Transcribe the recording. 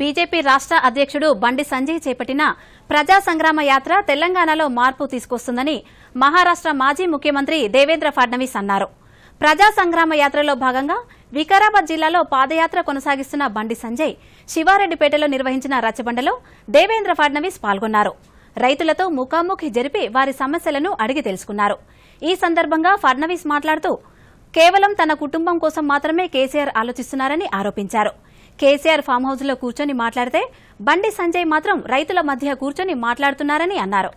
BJP రాష్ట అధ్యకుడు బండి సంజయ్ చేపట్టిన ప్రజా సంగ్రామ యాత్ర తెలంగాణలో మార్పు తీసుకొస్తుందని మహారాష్ట మాజీ ముఖ్యమంత్రి దేవేంద్ర ఫడ్నవీస్ అన్నారు ప్రజా సంగ్రామ యాత్రలో భాగంగా వికారాబాద్ జిల్లాలో పాదయాత్ర కొనసాగిస్తున్న బండి సంజయ్ శివారెడ్డిపేటలో నిర్వహించిన రచ్చబండలో దేవేంద్ర ఫడ్నవీస్ పాల్గొన్నారు రైతులతో ముఖాముఖి జరిపి వారి సమస్యలను అడిగి తెలుసుకున్నారు ఈ సందర్భంగా ఫడ్నవీస్ మాట్లాడుతూ కేవలం తన కుటుంబం కోసం మాత్రమే కేసీఆర్ ఆలోచిస్తున్నారని ఆరోపించారు కేసీఆర్ ఫామ్ హౌస్లో కూర్చొని మాట్లాడితే బండి సంజయ్ మాత్రం రైతుల మధ్య కూర్చొని మాట్లాడుతున్నారని అన్నారు